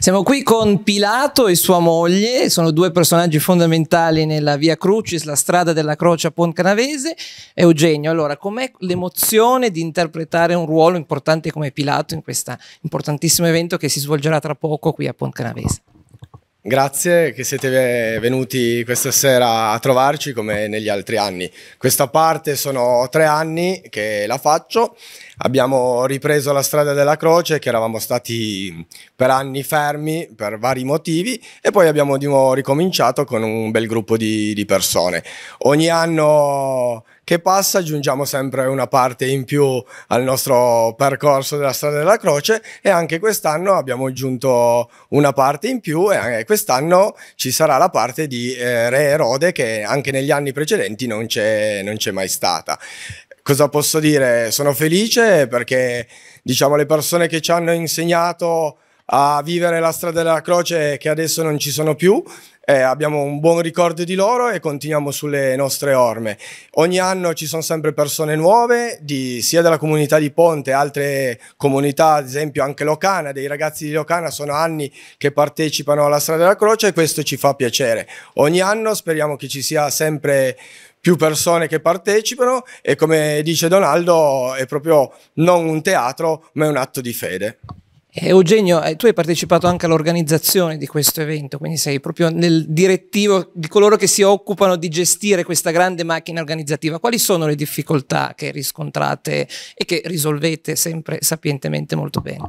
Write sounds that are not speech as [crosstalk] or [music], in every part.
Siamo qui con Pilato e sua moglie, sono due personaggi fondamentali nella Via Crucis, la strada della croce a Poncanavese. Eugenio, allora, com'è l'emozione di interpretare un ruolo importante come Pilato in questo importantissimo evento che si svolgerà tra poco qui a Poncanavese? Grazie che siete venuti questa sera a trovarci come negli altri anni. Questa parte sono tre anni che la faccio. Abbiamo ripreso la strada della croce che eravamo stati per anni fermi per vari motivi e poi abbiamo di nuovo ricominciato con un bel gruppo di, di persone. Ogni anno che passa, aggiungiamo sempre una parte in più al nostro percorso della strada della croce e anche quest'anno abbiamo aggiunto una parte in più e quest'anno ci sarà la parte di eh, Re Erode che anche negli anni precedenti non c'è mai stata cosa posso dire? Sono felice perché diciamo, le persone che ci hanno insegnato a vivere la strada della croce che adesso non ci sono più. Eh, abbiamo un buon ricordo di loro e continuiamo sulle nostre orme. Ogni anno ci sono sempre persone nuove, di, sia della comunità di Ponte, altre comunità, ad esempio anche Locana, dei ragazzi di Locana sono anni che partecipano alla Strada della Croce e questo ci fa piacere. Ogni anno speriamo che ci sia sempre più persone che partecipano e come dice Donaldo è proprio non un teatro ma è un atto di fede. Eh, Eugenio, eh, tu hai partecipato anche all'organizzazione di questo evento, quindi sei proprio nel direttivo di coloro che si occupano di gestire questa grande macchina organizzativa. Quali sono le difficoltà che riscontrate e che risolvete sempre sapientemente molto bene?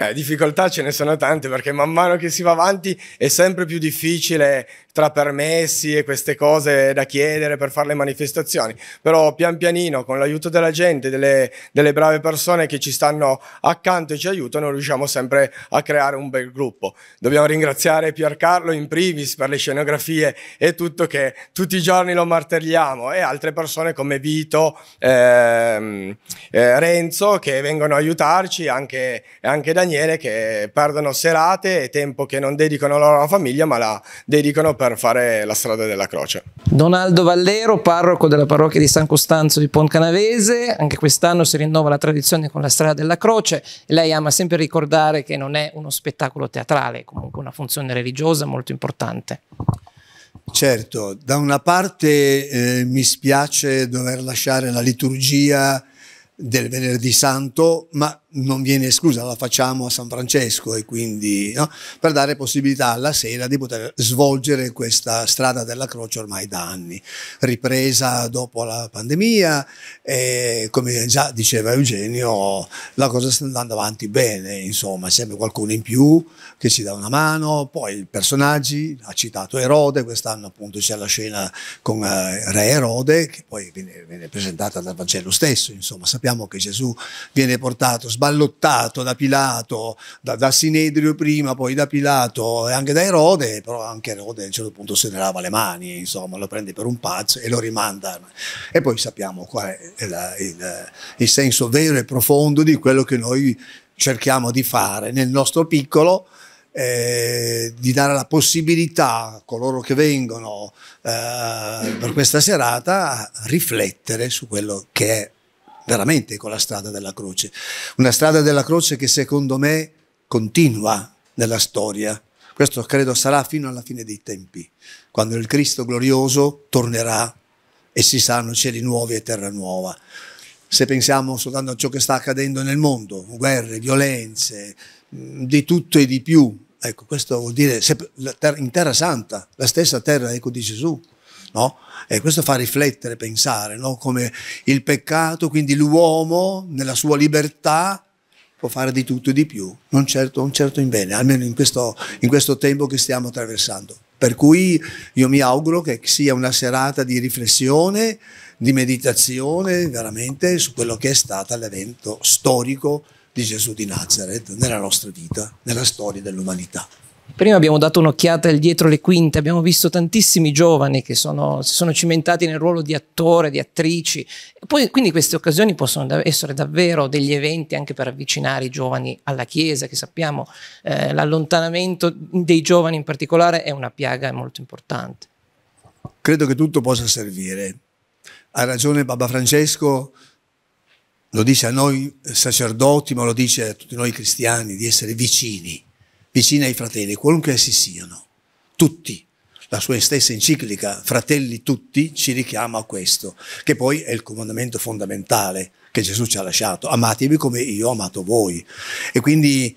Eh, difficoltà ce ne sono tante perché man mano che si va avanti è sempre più difficile tra permessi e queste cose da chiedere per fare le manifestazioni, però pian pianino con l'aiuto della gente, delle, delle brave persone che ci stanno accanto e ci aiutano, riusciamo sempre a creare un bel gruppo. Dobbiamo ringraziare Piercarlo in primis per le scenografie e tutto che tutti i giorni lo martelliamo e altre persone come Vito, ehm, eh, Renzo che vengono a aiutarci, anche, anche Daniele straniere che perdono serate e tempo che non dedicano alla loro famiglia ma la dedicano per fare la strada della croce. Donaldo Vallero, parroco della parrocchia di San Costanzo di Poncanavese, anche quest'anno si rinnova la tradizione con la strada della croce e lei ama sempre ricordare che non è uno spettacolo teatrale, è comunque una funzione religiosa molto importante. Certo, da una parte eh, mi spiace dover lasciare la liturgia del venerdì santo, ma non viene esclusa, la facciamo a San Francesco e quindi no? per dare possibilità alla sera di poter svolgere questa strada della croce ormai da anni, ripresa dopo la pandemia e come già diceva Eugenio la cosa sta andando avanti bene, insomma sempre qualcuno in più che ci dà una mano, poi i personaggi, ha citato Erode, quest'anno appunto c'è la scena con eh, Re Erode che poi viene, viene presentata dal Vangelo stesso, insomma sappiamo che Gesù viene portato sbagliato ballottato da Pilato, da, da Sinedrio prima, poi da Pilato e anche da Erode, però anche Erode a un certo punto se ne lava le mani, insomma, lo prende per un pazzo e lo rimanda. E poi sappiamo qual è la, il, il senso vero e profondo di quello che noi cerchiamo di fare nel nostro piccolo. Eh, di dare la possibilità a coloro che vengono eh, per questa serata a riflettere su quello che è veramente con la strada della croce. Una strada della croce che secondo me continua nella storia. Questo credo sarà fino alla fine dei tempi, quando il Cristo glorioso tornerà e si sanno cieli nuovi e terra nuova. Se pensiamo soltanto a ciò che sta accadendo nel mondo, guerre, violenze, di tutto e di più, ecco, questo vuol dire in terra santa, la stessa terra ecco, di Gesù. No? E questo fa riflettere, pensare, no? come il peccato, quindi l'uomo nella sua libertà può fare di tutto e di più, non certo, non certo in bene, almeno in questo, in questo tempo che stiamo attraversando. Per cui io mi auguro che sia una serata di riflessione, di meditazione veramente su quello che è stato l'evento storico di Gesù di Nazareth nella nostra vita, nella storia dell'umanità. Prima abbiamo dato un'occhiata al dietro le quinte, abbiamo visto tantissimi giovani che sono, si sono cimentati nel ruolo di attore, di attrici. Poi, quindi queste occasioni possono da essere davvero degli eventi anche per avvicinare i giovani alla Chiesa, che sappiamo eh, l'allontanamento dei giovani in particolare è una piaga molto importante. Credo che tutto possa servire. Ha ragione Papa Francesco, lo dice a noi sacerdoti, ma lo dice a tutti noi cristiani, di essere vicini vicina ai fratelli, qualunque essi siano, tutti. La sua stessa enciclica, Fratelli tutti, ci richiama a questo, che poi è il comandamento fondamentale che Gesù ci ha lasciato. Amatevi come io ho amato voi. E quindi eh,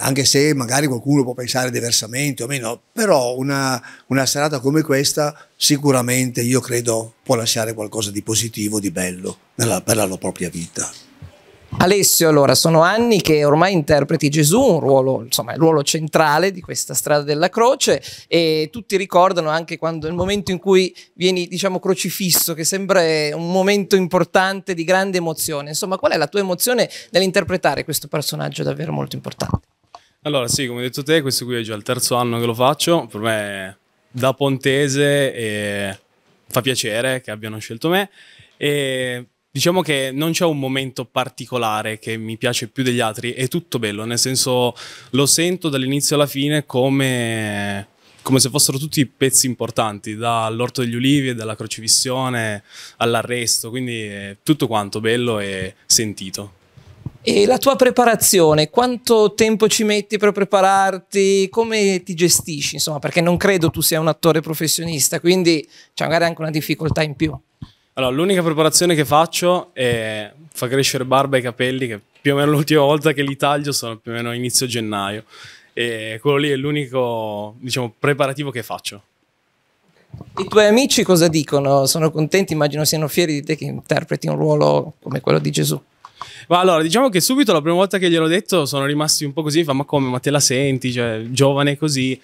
anche se magari qualcuno può pensare diversamente o meno, però una, una, serata come questa sicuramente io credo può lasciare qualcosa di positivo, di bello nella, per la propria vita. Alessio, allora, sono anni che ormai interpreti Gesù, un ruolo, insomma, il ruolo centrale di questa strada della croce e tutti ricordano anche quando il momento in cui vieni, diciamo, crocifisso, che sembra eh, un momento importante di grande emozione. Insomma, qual è la tua emozione nell'interpretare questo personaggio davvero molto importante? Allora, sì, come hai detto te, questo qui è già il terzo anno che lo faccio, per me da Pontese e eh, fa piacere che abbiano scelto me e Diciamo che non c'è un momento particolare che mi piace più degli altri, è tutto bello, nel senso lo sento dall'inizio alla fine come, come se fossero tutti pezzi importanti, dall'orto degli ulivi, dalla crocifissione all'arresto, quindi tutto quanto bello e sentito. E la tua preparazione, quanto tempo ci metti per prepararti? Come ti gestisci? Insomma, perché non credo tu sia un attore professionista, quindi c'è magari anche una difficoltà in più. Allora, l'unica preparazione che faccio è fa crescere barba e capelli, che più o meno l'ultima volta che li taglio sono più o meno inizio gennaio. E quello lì è l'unico, diciamo, preparativo che faccio. I tuoi amici cosa dicono? Sono contenti, immagino siano fieri di te che interpreti un ruolo come quello di Gesù. Ma allora, diciamo che subito la prima volta che gliel'ho detto sono rimasti un po' così, fa ma come, ma te la senti, cioè, giovane così.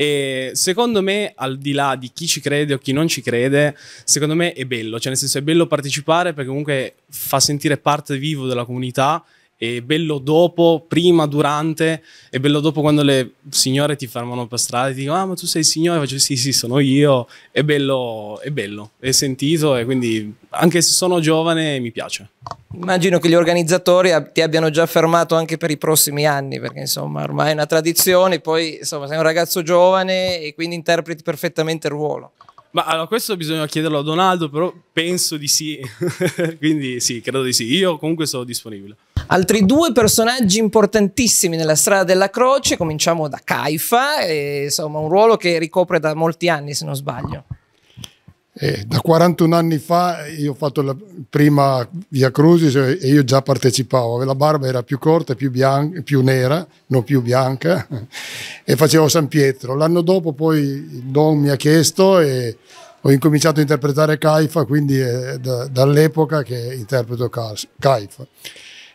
E secondo me, al di là di chi ci crede o chi non ci crede, secondo me è bello, cioè nel senso è bello partecipare perché comunque fa sentire parte vivo della comunità e bello dopo, prima, durante, e bello dopo quando le signore ti fermano per strada e ti dicono ah ma tu sei il signore, faccio sì sì sono io, è bello, è bello, è sentito e quindi anche se sono giovane mi piace. Immagino che gli organizzatori ti abbiano già fermato anche per i prossimi anni perché insomma ormai è una tradizione, poi insomma sei un ragazzo giovane e quindi interpreti perfettamente il ruolo. Ma allora, questo bisogna chiederlo a Donaldo, però penso di sì. [laughs] Quindi sì, credo di sì. Io comunque sono disponibile. Altri due personaggi importantissimi nella strada della croce, cominciamo da Caifa, e, insomma un ruolo che ricopre da molti anni se non sbaglio. Eh, da 41 anni fa io ho fatto la prima Via Crucis e io già partecipavo, la barba era più corta, più, bianca, più nera, non più bianca, [laughs] e facevo San Pietro. L'anno dopo poi Don mi ha chiesto e ho incominciato a interpretare Caifa, quindi è da, dall'epoca che interpreto Caifa.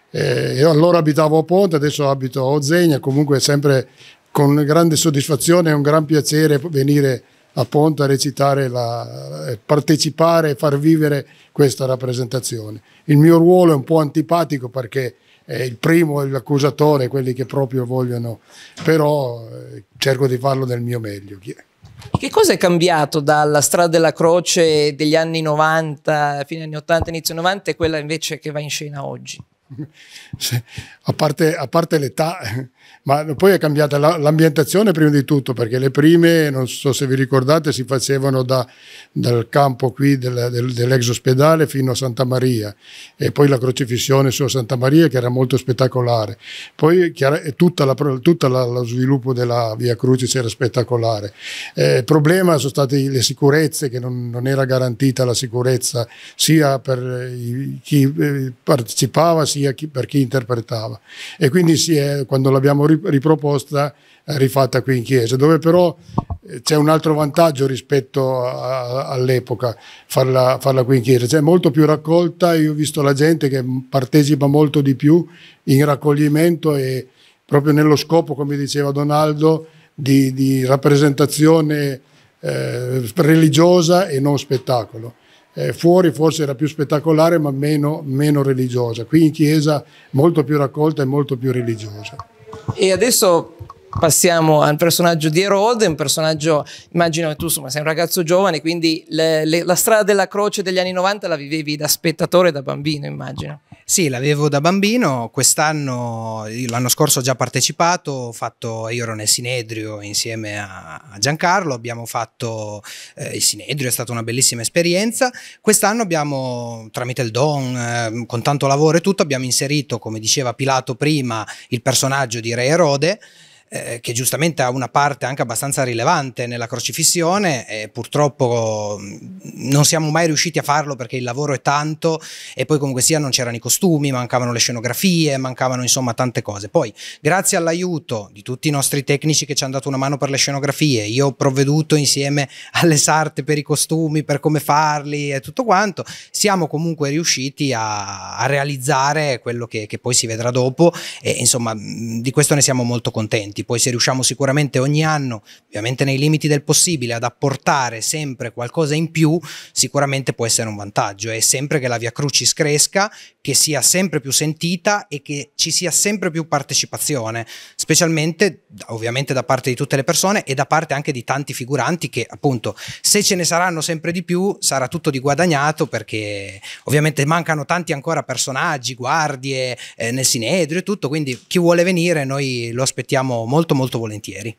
Eh, io allora abitavo a Ponte, adesso abito a Ozegna, comunque sempre con grande soddisfazione e un gran piacere venire a appunto a recitare, la, partecipare e far vivere questa rappresentazione. Il mio ruolo è un po' antipatico perché è il primo è l'accusatore, quelli che proprio vogliono, però eh, cerco di farlo nel mio meglio. Che cosa è cambiato dalla strada della croce degli anni 90, fine anni 80, inizio 90 e quella invece che va in scena oggi? [laughs] a parte, parte l'età, ma poi è cambiata l'ambientazione prima di tutto, perché le prime, non so se vi ricordate, si facevano da, dal campo qui del, del, dell'ex ospedale fino a Santa Maria e poi la crocifissione su Santa Maria che era molto spettacolare. Poi tutto lo sviluppo della Via Crucis era spettacolare. Eh, il problema sono state le sicurezze, che non, non era garantita la sicurezza sia per chi eh, partecipava sia per chi interpretava. E quindi è, quando l'abbiamo l'abbiamo riproposta, eh, rifatta qui in chiesa, dove però eh, c'è un altro vantaggio rispetto all'epoca farla, farla, qui in chiesa, c'è cioè, molto più raccolta, io ho visto la gente che partecipa molto di più in raccoglimento e proprio nello scopo, come diceva Donaldo, di, di rappresentazione eh, religiosa e non spettacolo. Eh, fuori forse era più spettacolare ma meno, meno religiosa, qui in chiesa molto più raccolta e molto più religiosa. E adesso passiamo al personaggio di Erode, un personaggio, immagino che tu insomma, sei un ragazzo giovane, quindi le, le, la strada della croce degli anni 90 la vivevi da spettatore, da bambino, immagino. Sì, l'avevo da bambino, quest'anno, l'anno scorso ho già partecipato, ho fatto, io ero nel Sinedrio insieme a Giancarlo, abbiamo fatto eh, il Sinedrio, è stata una bellissima esperienza, quest'anno abbiamo tramite il Don, eh, con tanto lavoro e tutto, abbiamo inserito, come diceva Pilato prima, il personaggio di Re Erode, eh, che giustamente ha una parte anche abbastanza rilevante nella crocifissione e purtroppo mm, non siamo mai riusciti a farlo perché il lavoro è tanto e poi comunque sia non c'erano i costumi, mancavano le scenografie, mancavano insomma tante cose. Poi grazie all'aiuto di tutti i nostri tecnici che ci hanno dato una mano per le scenografie, io ho provveduto insieme alle sarte per i costumi, per come farli e tutto quanto, siamo comunque riusciti a, a realizzare quello che, che poi si vedrà dopo e insomma mm, di questo ne siamo molto contenti contenuti, poi se riusciamo sicuramente ogni anno, ovviamente nei limiti del possibile, ad apportare sempre qualcosa in più, sicuramente può essere un vantaggio. È sempre che la Via Crucis cresca, che sia sempre più sentita e che ci sia sempre più partecipazione, specialmente ovviamente da parte di tutte le persone e da parte anche di tanti figuranti che appunto se ce ne saranno sempre di più sarà tutto di guadagnato perché ovviamente mancano tanti ancora personaggi, guardie eh, nel sinedrio e tutto, quindi chi vuole venire noi lo aspettiamo molto molto volentieri.